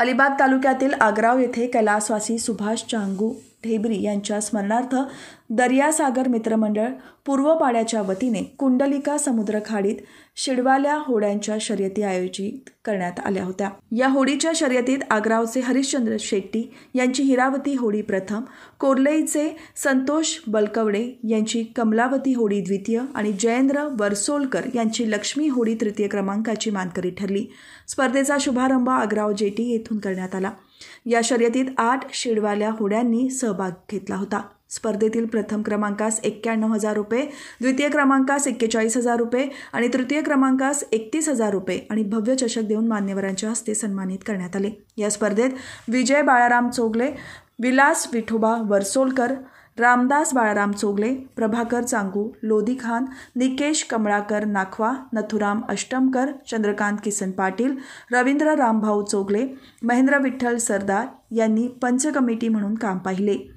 अलिबाग तालुक्यातील आग्राव येथे कैलासवासी सुभाष चांगू हेबरी यांच्या स्मरणार्थ दर्यासागर मित्रमंडळ पूर्वपाड्याच्या वतीने कुंडलिका समुद्र खाडीत शिडवाल्या होड्यांच्या शर्यती आयोजित करण्यात आल्या होत्या या होडीच्या शर्यतीत आग्रावचे हरिश्चंद्र शेट्टी यांची हिरावती होडी प्रथम कोर्लईचे संतोष बलकवडे यांची कमलावती होडी द्वितीय आणि जयेंद्र वरसोलकर यांची लक्ष्मी होडी तृतीय क्रमांकाची मानकरी ठरली स्पर्धेचा शुभारंभ आग्राव जेटी येथून करण्यात आला या शर्यतीत आठ शिडवाल्या हुड्यांनी सहभाग घेतला होता स्पर्धेतील प्रथम क्रमांकास एक्क्याण्णव हजार रुपये द्वितीय क्रमांकास एक्केचाळीस हजार रुपये आणि तृतीय क्रमांकास एकतीस हजार रुपये आणि भव्य चषक देऊन मान्यवरांच्या हस्ते सन्मानित करण्यात आले या स्पर्धेत विजय बाळाराम चोगले विलास विठोबा वरसोलकर रामदास बाळाराम चोगले प्रभाकर चांगू लोधी खान निकेश कमळाकर नाखवा नथुराम अष्टमकर चंद्रकांत किसन पाटील रवींद्र रामभाऊ चोगले महेंद्र विठ्ठल सरदार यांनी पंच कमिटी म्हणून काम पाहिले